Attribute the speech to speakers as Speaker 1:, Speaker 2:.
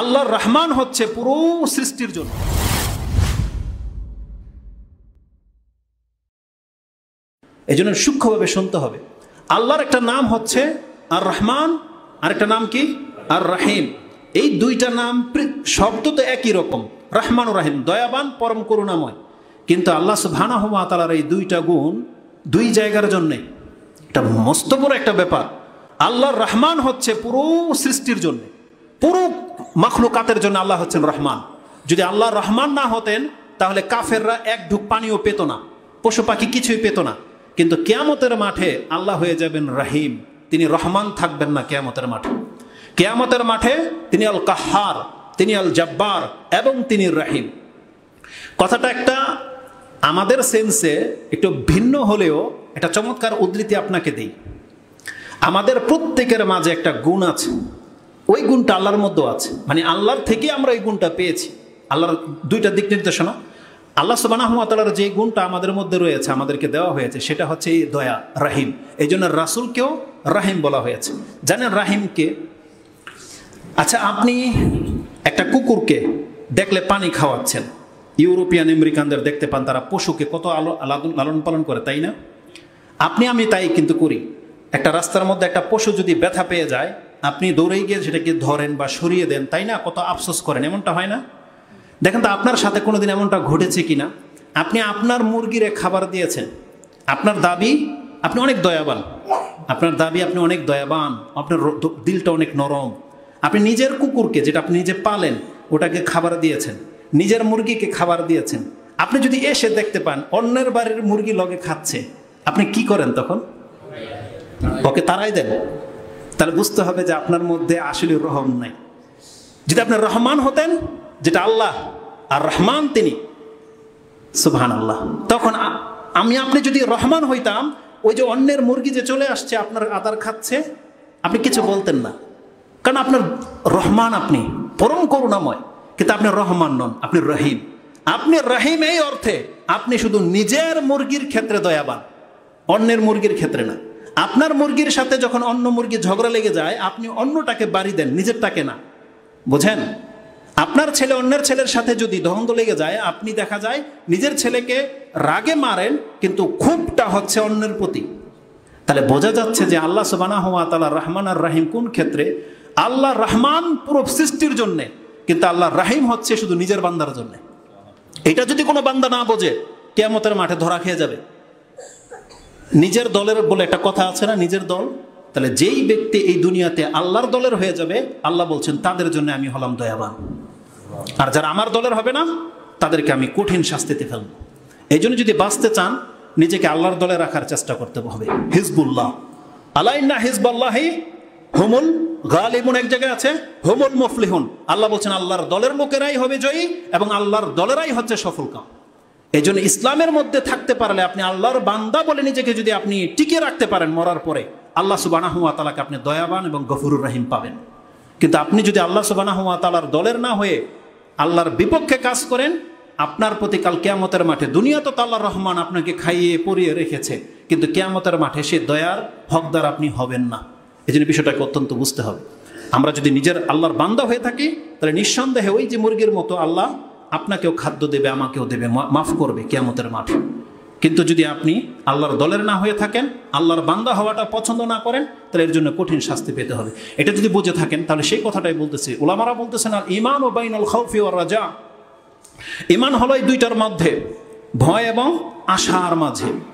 Speaker 1: আল্লাহর রহমান হচ্ছে পুরো সৃষ্টির জন্য এই জন্য সূক্ষ্মভাবে শুনতে হবে আল্লাহর একটা নাম হচ্ছে আর রহমান আর একটা নাম কি আর রাহিম এই দুইটা নাম শব্দ তো একই রকম রহমান রাহিম দয়াবান পরম করুণাময় কিন্তু আল্লাহ ভানা হুমা তালার এই দুইটা গুণ দুই জায়গার জন্যে এটা মস্ত বড় একটা ব্যাপার আল্লাহর রহমান হচ্ছে পুরো সৃষ্টির জন্যে পুরো মখলুকাতের জন্য আল্লাহ হচ্ছেন রহমান যদি আল্লাহ রহমান না হতেন তাহলে কাফেররা এক ঢুক পানিও পেত না পশু পাখি কিছুই পেত না কিন্তু কেয়ামতের মাঠে আল্লাহ হয়ে যাবেন রাহিম তিনি রহমান থাকবেন না কেয়ামতের মাঠে কেয়ামতের মাঠে তিনি আল কাহার তিনি আল জব্বার এবং তিনি রাহিম কথাটা একটা আমাদের সেন্সে একটু ভিন্ন হলেও এটা চমৎকার উদ্ধৃতি আপনাকে দিই আমাদের প্রত্যেকের মাঝে একটা গুণ আছে ওই গুণটা আল্লাহর মধ্যেও আছে মানে আল্লাহর থেকে আমরা এই গুণটা পেয়েছি আল্লাহর দুইটা দিক নির্দেশনা আল্লাহ সুবানাহতালার যে গুণটা আমাদের মধ্যে রয়েছে আমাদেরকে দেওয়া হয়েছে সেটা হচ্ছে এই দয়া রাহিম এই জন্য রাসুলকেও রাহিম বলা হয়েছে জানেন রাহিমকে আচ্ছা আপনি একটা কুকুরকে দেখলে পানি খাওয়াচ্ছেন ইউরোপিয়ান আমেরিকানদের দেখতে পান তারা পশুকে কত আলো লালন পালন করে তাই না আপনি আমি তাই কিন্তু করি একটা রাস্তার মধ্যে একটা পশু যদি ব্যথা পেয়ে যায় আপনি দৌড়ে গিয়ে সেটাকে ধরেন বা সরিয়ে দেন তাই না কত আফসোস করেন এমনটা হয় না দেখেন তো আপনার সাথে কোনো দিন এমনটা ঘটেছে কি না আপনি আপনার মুরগিরে খাবার দিয়েছেন আপনার দাবি আপনি অনেক দয়াবান আপনার দাবি আপনি অনেক দয়াবান আপনার দিলটা অনেক নরম আপনি নিজের কুকুরকে যেটা আপনি নিজে পালেন ওটাকে খাবার দিয়েছেন নিজের মুরগিকে খাবার দিয়েছেন আপনি যদি এসে দেখতে পান অন্যের বাড়ির মুরগি লগে খাচ্ছে আপনি কি করেন তখন ওকে তারাই দেন তাহলে বুঝতে হবে যে আপনার মধ্যে আসলে রহম নাই যদি আপনি রহমান হতেন যেটা আল্লাহ আর রহমান তিনি সুবহান আল্লাহ তখন আমি আপনি যদি রহমান হইতাম ওই যে অন্যের মুরগি যে চলে আসছে আপনার আদার খাচ্ছে আপনি কিছু বলতেন না কারণ আপনার রহমান আপনি পরম করুণাময় কিন্তু আপনি রহমান নন আপনি রহিম আপনি রহিম এই অর্থে আপনি শুধু নিজের মুরগির ক্ষেত্রে দয়াবান অন্যের মুরগির ক্ষেত্রে না আপনার মুরগির সাথে যখন অন্য মুরগি ঝগড়া লেগে যায় আপনি অন্যটাকে বাড়ি দেন নিজেরটাকে না বোঝেন আপনার ছেলে অন্যের ছেলের সাথে যদি দ্বন্দ্ব লেগে যায় আপনি দেখা যায় নিজের ছেলেকে রাগে মারেন কিন্তু খুবটা হচ্ছে অন্যের প্রতি তাহলে বোঝা যাচ্ছে যে আল্লাহ হওয়া তালা রহমান আর রাহিম কোন ক্ষেত্রে আল্লাহ রহমান পুরো সৃষ্টির জন্যে কিন্তু আল্লাহ রাহিম হচ্ছে শুধু নিজের বান্দার জন্যে এটা যদি কোনো বান্দা না বোঝে কেয়ামতের মাঠে ধরা খেয়ে যাবে নিজের দলের বলে একটা কথা আছে না নিজের দল তাহলে যেই ব্যক্তি এই দুনিয়াতে আল্লাহর দলের হয়ে যাবে আল্লাহ বলছেন তাদের জন্য আমি হলাম দয়াবান আর যারা আমার দলের হবে না তাদেরকে আমি কঠিন শাস্তিতে ফেলব এই জন্য যদি বাঁচতে চান নিজেকে আল্লাহর দলে রাখার চেষ্টা করতে হবে হিজবুল্লাহ আলাইন্না হিজবুল্লাহি হুমুল গালিমুন এক জায়গায় আছে হুমুল মুফলিহুন আল্লাহ বলছেন আল্লাহর দলের লোকেরাই হবে জয়ী এবং আল্লাহর দলেরাই হচ্ছে সফল কাম এজন্য ইসলামের মধ্যে থাকতে পারলে আপনি আল্লাহর বান্দা বলে নিজেকে যদি আপনি টিকে রাখতে পারেন মরার পরে আল্লাহ সুবানাহ তালাকে আপনি দয়াবান এবং গফুরুর রাহিম পাবেন কিন্তু আপনি যদি আল্লাহ সুবানাহ তালার দলের না হয়ে আল্লাহর বিপক্ষে কাজ করেন আপনার প্রতি কাল কেয়ামতের মাঠে দুনিয়া তো তাল্লা রহমান আপনাকে খাইয়ে পরিয়ে রেখেছে কিন্তু কেয়ামতের মাঠে সে দয়ার হকদার আপনি হবেন না এই জন্য বিষয়টাকে অত্যন্ত বুঝতে হবে আমরা যদি নিজের আল্লাহর বান্দা হয়ে থাকি তাহলে নিঃসন্দেহে ওই যে মুরগির মতো আল্লাহ আপনাকেও খাদ্য দেবে আমাকেও দেবে মাফ করবে কেমতের মাঠে কিন্তু যদি আপনি আল্লাহর দলের না হয়ে থাকেন আল্লাহর বান্দা হওয়াটা পছন্দ না করেন তাহলে এর জন্য কঠিন শাস্তি পেতে হবে এটা যদি বুঝে থাকেন তাহলে সেই কথাটাই বলতেছে ওলামারা বলতেছেন আর ইমান ও বাইনাল খৌফি ও রাজা ইমান হলো এই দুইটার মধ্যে ভয় এবং আশার মাঝে